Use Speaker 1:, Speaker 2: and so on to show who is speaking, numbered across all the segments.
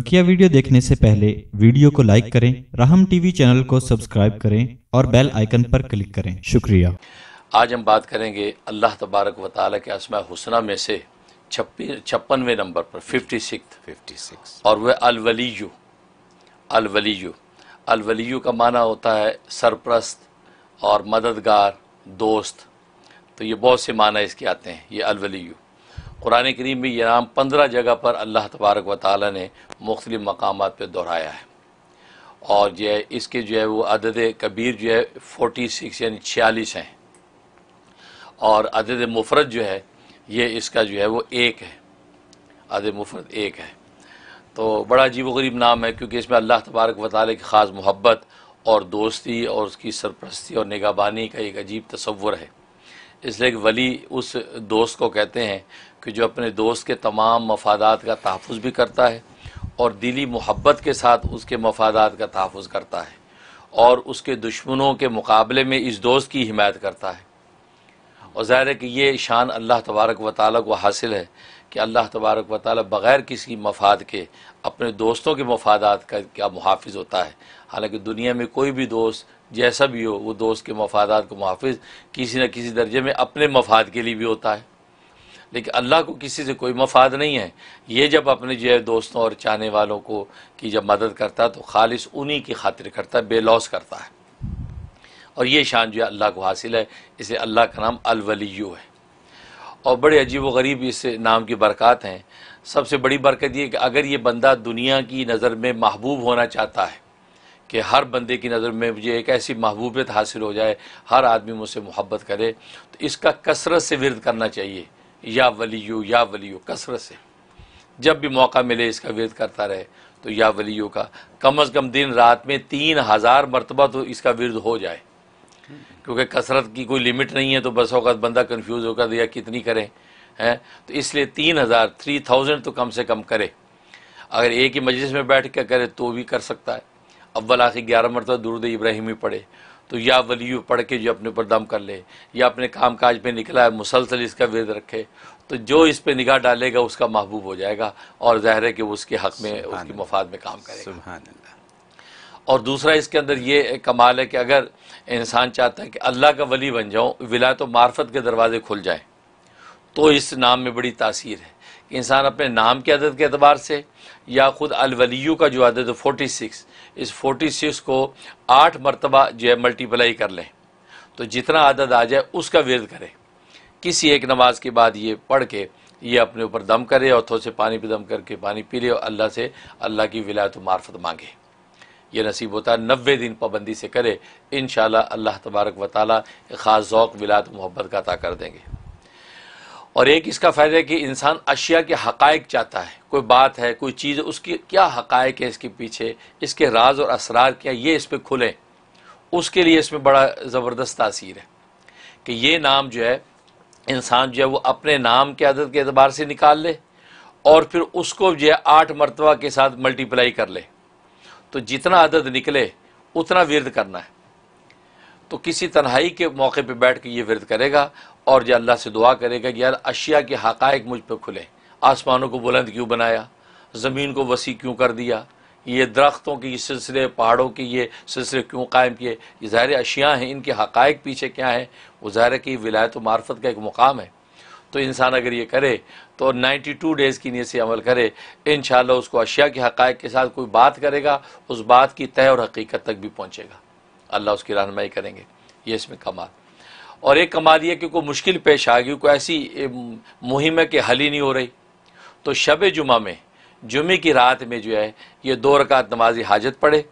Speaker 1: बकिया वीडियो देखने से पहले वीडियो को लाइक करें राहम टीवी चैनल को सब्सक्राइब करें और बेल आइकन पर क्लिक करें शुक्रिया
Speaker 2: आज हम बात करेंगे अल्लाह तबारक व ताली के असमा हुसना में से छप्पी छप्पनवे नंबर पर फिफ्टी सिक्स फिफ्टी सिक्स और वह अलवलीयू अलवलीयू अलवलीयू का माना होता है सरप्रस्त और मददगार दोस्त तो ये बहुत से माना इसके आते हैं ये अलवलीयू कुरान करीम में ये नाम पंद्रह जगह पर अल्लाह तबारक व ताली ने मुख्तलिफ मकाम पर दोहराया है और जो है इसके जो है वो अदद कबीर जो है फोटी सिक्स यानी छियालीस हैं और अदद मुफरत जो है ये इसका जो है वो एक है अद मुफरत एक है तो बड़ा अजीब वरीब नाम है क्योंकि इसमें अल्लाह तबारक व ताल की ख़ास मोहब्बत और दोस्ती और उसकी सरप्रस्ती और निगाहबानी का एक अजीब तस्वुर है इसलिए कि वली उस दोस्त को कहते हैं कि जो अपने दोस्त के तमाम मफादात का तहफ़ भी करता है और दिली मोहब्बत के साथ उसके मफादात का तहफ़ करता है और उसके दुश्मनों के मुकाबले में इस दोस्त की हिमायत करता है और ज़ाहिर है कि ये शान अल्लाह तबारक व ताली को हासिल है कि अल्लाह तबारक व ताली बग़ैर किसी मफाद के अपने दोस्तों के मफाद का क्या मुहाफ़ होता है हालाँकि दुनिया में कोई भी दोस्त जैसा भी हो वो दोस्त के मफादात को मुहाफ़ किसी न किसी दर्जे में अपने मफाद के लिए भी होता है लेकिन अल्लाह को किसी से कोई मफाद नहीं है ये जब अपने जो है दोस्तों और चाहने वालों को की जब मदद करता है तो खालिश उन्हीं की खातिर करता है बेलौस करता है और ये शान जो है अल्लाह को हासिल है इसे अल्लाह का नाम अलवली है और बड़े अजीब व गरीब इस नाम की बरक़ात हैं सबसे बड़ी बरकत ये कि अगर ये बंदा दुनिया की नज़र में महबूब होना चाहता है कि हर बंदे की नज़र में मुझे एक ऐसी महबूबियत हासिल हो जाए हर आदमी मुझसे मोहब्बत करे तो इसका कसरत से विरद करना चाहिए या वलीयो या वलीयो कसरत से जब भी मौका मिले इसका विरद करता रहे तो या वलीयो का कम अज़ कम दिन रात में तीन हज़ार मरतबा तो इसका विरद हो जाए क्योंकि कसरत की कोई लिमिट नहीं है तो बस अवकात बंदा कन्फ्यूज़ होकर दिया कितनी करें हैं तो इसलिए तीन हज़ार थ्री थाउजेंड तो कम से कम करे अगर एक ही मजलिस में बैठ कर करे तो भी कर सकता है अव्वल आखिर ग्यारह मरतबा दुरुद इब्राहिमी पढ़े तो या वली पढ़ के जो अपने ऊपर दम कर ले या अपने काम काज पर निकला है मुसलसल इसका वेद रखे तो जो इस पर निगाह डालेगा उसका महबूब हो जाएगा और ज़ाहिर है कि वो उसके हक में उसके मफाद में काम करेगा और दूसरा इसके अंदर ये कमाल है कि अगर इंसान चाहता है कि अल्लाह का वली बन जाऊँ विला तो मार्फत के दरवाज़े खुल जाएँ तो इस नाम में बड़ी तासीर है कि इंसान अपने नाम के आदत के अतबार से या ख़ुद अलवलीयू का जो आदत है फोटी सिक्स इस फोटी सिक्स को आठ मरतबा जो है मल्टीप्लाई कर लें तो जितना आदत आ जाए उसका विरद करें किसी एक नमाज के बाद ये पढ़ के ये अपने ऊपर दम करे और थोड़े से पानी पे दम करके पानी पी ले और अल्लाह से अल्लाह की विलायत मार्फत मांगे ये नसीब होता है नबे दिन पाबंदी से करे इन अल्लाह तबारक व ताली ख़ास ओक़ विलात मोहब्बत का अता कर देंगे और एक इसका फ़ायदा है कि इंसान अशिया के हक़ चाहता है कोई बात है कोई चीज़ उसकी क्या हक़ है इसके पीछे इसके राज और असरार क्या ये इस पर खुलें उसके लिए इसमें बड़ा ज़बरदस्त तासीर है कि ये नाम जो है इंसान जो है वो अपने नाम के आदत के अतबार से निकाल ले और फिर उसको जो है आठ मरतबा के साथ मल्टीप्लाई कर ले तो जितना अदद निकले उतना विरद करना है तो किसी तनहाई के मौके पे बैठ के ये विरद करेगा और जो अल्लाह से दुआ करेगा कि यार अशिया के हक मुझ पर खुले आसमानों को बुलंद क्यों बनाया ज़मीन को वसी क्यों कर दिया ये दरख्तों के ये सिलसिले पहाड़ों के ये सिलसिले क्यों कायम किए ये ज़ाहिर अशियाँ हैं इनके हक़ पीछे क्या हैं वो ज़ाहिर की विलायत मार्फत का एक मुकाम है तो इंसान अगर ये करे तो 92 डेज़ की नीयत से अमल करे इन उसको अशिया के हक़ के साथ कोई बात करेगा उस बात की तय और हकीकत तक भी पहुँचेगा अल्लाह उसकी रहनमाई करेंगे ये इसमें कमाल और एक कमाल ये कि कोई मुश्किल पेश आ गई कोई ऐसी मुहिम है कि हल ही नहीं हो रही तो शब जुमा में जुमे की रात में जो है ये दो रकात नमाजी हाजत पढ़े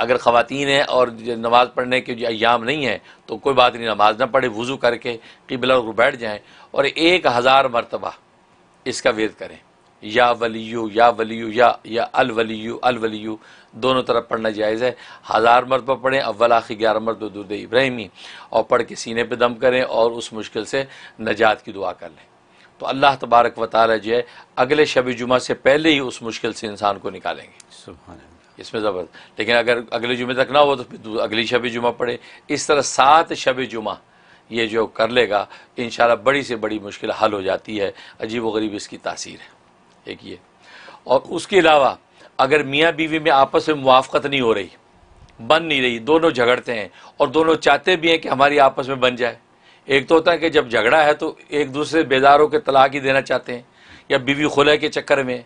Speaker 2: अगर ख़वान हैं और नमाज़ पढ़ने के अयाम नहीं हैं तो कोई बात नहीं नमाज ना पढ़े वज़ू करके किबला को बैठ जाएँ और एक हज़ार मरतबा इसका वेद करें या वलीयू या वलीयू या या अल वलीयू अल वलीयू दोनों तरफ पढ़ना जायज़ है हज़ार मरतबा पढ़ें अव्वल आखिर ग्यारह मरतबा दुर्द इब्राहिमी और पढ़ के सीने पर दम करें और उस मुश्किल से नजात की दुआ कर लें तो अल्लाह तबारक वाली जो है अगले शब जुमा से पहले ही उस मुश्किल से इंसान को निकालेंगे सुबह इसमें ज़बरदस्त लेकिन अगर अगले जुमे तक ना हो तो फिर अगली शब जुमा पढ़े इस तरह सात शब जुमा ये जो कर लेगा इन बड़ी से बड़ी मुश्किल हल हो जाती है अजीब व गरीब इसकी तासीर है एक ये और उसके अलावा अगर मियाँ बीवी में आपस में मुआफ़त नहीं हो रही बन नहीं रही दोनों झगड़ते हैं और दोनों चाहते भी हैं कि हमारी आपस में बन जाए एक तो होता है कि जब झगड़ा है तो एक दूसरे बेदारों के तलाक ही देना चाहते हैं या बीवी खुले के चक्कर में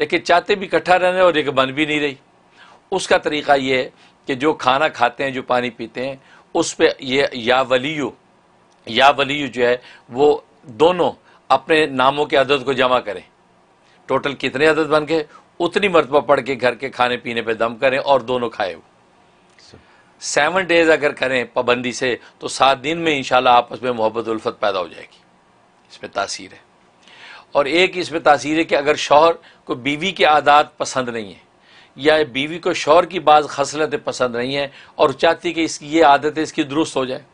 Speaker 2: लेकिन चाहते भी इकट्ठा रहने और एक बन भी नहीं रही उसका तरीक़ा ये है कि जो खाना खाते हैं जो पानी पीते हैं उस पर ये या वली या वली जो है वो दोनों अपने नामों के अदद को जमा करें टोटल कितने अदद बन गए उतनी मरतबा पढ़ के घर के खाने पीने पे दम करें और दोनों खाए सेवन डेज अगर करें पाबंदी से तो सात दिन में इंशाल्लाह आपस में मोहब्बत उल्फत पैदा हो जाएगी इसमें तासीर है और एक इसमें तासीर है कि अगर शोहर को बीवी के आदात पसंद नहीं है या बीवी को शौहर की बाज़ खसलतें पसंद नहीं हैं और चाहती कि इसकी ये आदत है इसकी दुरुस्त हो जाए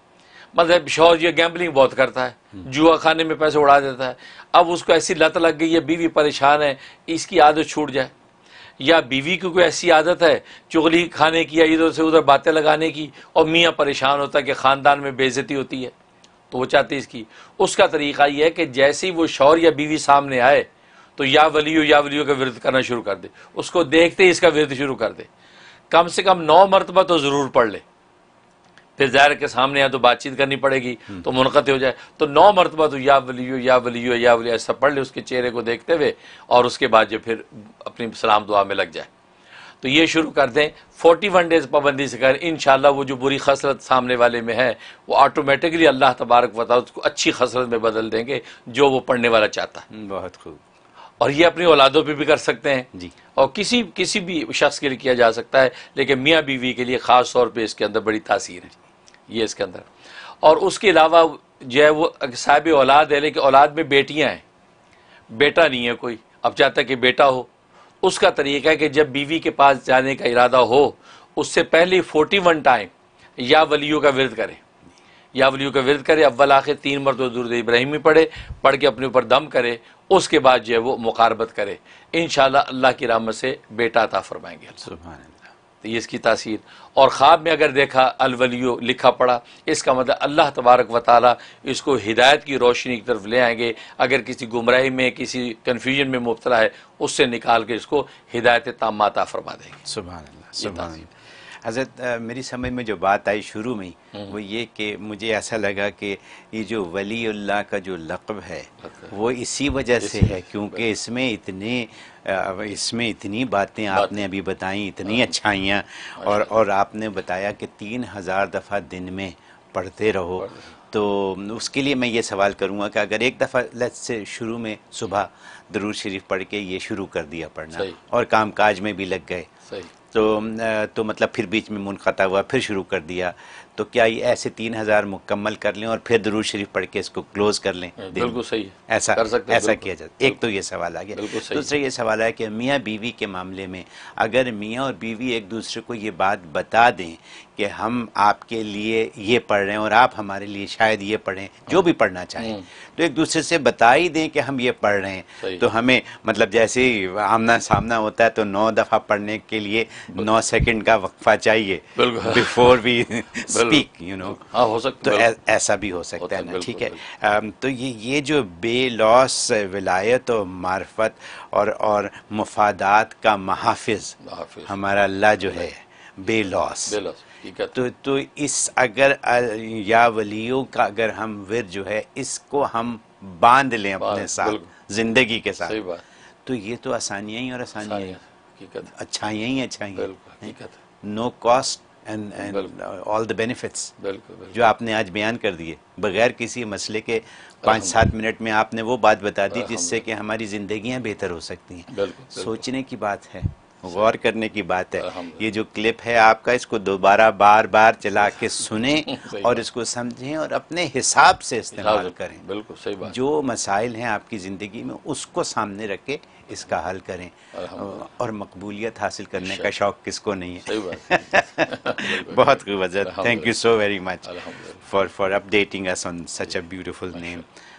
Speaker 2: मतलब शौहर यह गैम्बलिंग बहुत करता है हम्म। जुआ खाने में पैसे उड़ा देता है अब उसको ऐसी लत लग गई है बीवी परेशान है इसकी आदत छूट जाए या बीवी की कोई ऐसी आदत है चुगली खाने की या इधर से उधर बातें लगाने की और मियाँ परेशान होता है कि ख़ानदान में बेजती होती है तो वो चाहती इसकी उसका तरीका ये है कि जैसे ही वो शौर या बीवी सामने आए तो या वलियो या वलियो का विरुद्ध करना शुरू कर दे उसको देखते ही इसका विरुद्ध शुरू कर दे कम से कम नौ मरतबा तो ज़रूर पढ़ ले फिर ज़ाहिर के सामने आए तो बातचीत करनी पड़ेगी हम्म। तो मुनक़त हो जाए तो नौ मरतबा तो या वलियो या वलियो या वलियो ऐसा पढ़ ले उसके चेहरे को देखते हुए और उसके बाद जो फिर अपनी सलाम दुआ में लग जाए तो ये शुरू कर दें फोर्टी वन डेज़ पाबंदी से करें इन वो जो बुरी खसरत सामने वाले में है वो ऑटोमेटिकली अल्लाह तबारक वाल उसको अच्छी खसरत में बदल देंगे जो वो पढ़ने वाला चाहता है बहुत खूब और ये अपनी औलादों पे भी कर सकते हैं जी और किसी किसी भी शख्स के लिए किया जा सकता है लेकिन मियाँ बीवी के लिए ख़ास तौर पर इसके अंदर बड़ी तासीर है ये इसके अंदर और उसके अलावा जो है वो साहब औलाद है लेकिन औलाद में बेटियाँ हैं बेटा नहीं है कोई अब चाहता है कि बेटा हो उसका तरीका है कि जब बीवी के पास जाने का इरादा हो उससे पहले फोर्टी वन टाइम या वलियों का विरद करें या वलियों का विरद करे अव्वल आखिर तीन मरतबा दुरुद इब्राहिमी पढ़े पढ़ के अपने ऊपर दम करे उसके बाद जो है वो मुकारबत करे इन अल्लाह की रामत से बेटा अता फरमाएंगे तो ये इसकी तासीर और ख़्वाब में अगर देखा अलवलियो लिखा पड़ा इसका मतलब अल्लाह तबारक व ताली इसको हिदायत की रोशनी की तरफ ले आएंगे अगर किसी गुमराही में किसी कन्फ्यूजन में मुबतला है उससे निकाल के इसको हिदायत तामाता फरमा
Speaker 1: देंगे सुबह सुबह हजरत मेरी समझ में जो बात आई शुरू में हम्म। वो ये कि मुझे ऐसा लगा कि ये जो वली अल्लाह का जो लकब है वो इसी वजह से है क्योंकि इसमें इतने इसमें इतनी बातें आपने अभी बताई इतनी हाँ। अच्छाइयाँ अच्छा। और और आपने बताया कि तीन हज़ार दफ़ा दिन में पढ़ते रहो तो उसके लिए मैं ये सवाल करूँगा कि अगर एक दफ़ा लत से शुरू में सुबह दरूर शरीफ पढ़ के ये शुरू कर दिया पढ़ना और काम काज में भी लग गए तो तो मतलब फिर बीच में मुनक़ा हुआ फिर शुरू कर दिया तो क्या ये ऐसे तीन हजार मुकम्मल कर लें और फिर दरूज शरीफ पढ़ के इसको क्लोज कर लें बिल्कुल सही है ऐसा कर सकते ऐसा किया जाता एक तो ये सवाल आ गया दूसरा ये सवाल आया कि मियाँ बीवी के मामले में अगर मियाँ और बीवी एक दूसरे को ये बात बता दें कि हम आपके लिए ये पढ़ रहे हैं और आप हमारे लिए शायद ये पढ़ें जो हाँ। भी पढ़ना चाहें हम्म। तो एक दूसरे से बता ही दें कि हम ये पढ़ रहे हैं तो हमें मतलब जैसे आमना सामना होता है तो नौ दफ़ा पढ़ने के लिए नौ सेकंड का वक्फा चाहिए before we speak you know हो सकता तो ऐसा भी हो सकता है ना ठीक है तो ये ये जो बेलॉस विलायत और मार्फत और और मुफादात का महाफिज हमारा अल्लाह जो है बेलॉस बेलॉस तो तो इस अगर या वलियों का अगर हम विर जो है इसको हम बांध लें अपने साथ जिंदगी के साथ तो ये तो आसानियाँ ही और आसानियाँ अच्छाइयाँ ही अच्छाइयाँ no cost and and all the benefits जो आपने आज बयान कर दिए बगैर किसी मसले के पाँच सात मिनट में आपने वो बात बता दी जिससे कि हमारी जिंदगियां बेहतर हो सकती हैं सोचने की बात है गौर करने की बात है ये जो क्लिप है आपका इसको दोबारा बार बार चला के सुने और इसको समझें और अपने हिसाब से इस्तेमाल करें
Speaker 2: बिल्कुल सही बात
Speaker 1: जो मसाइल हैं आपकी ज़िंदगी में उसको सामने रख के इसका हल करें और मकबूलियत हासिल करने का शौक़ किसको नहीं है बहुत खूब thank you so very much for for updating us on such a beautiful name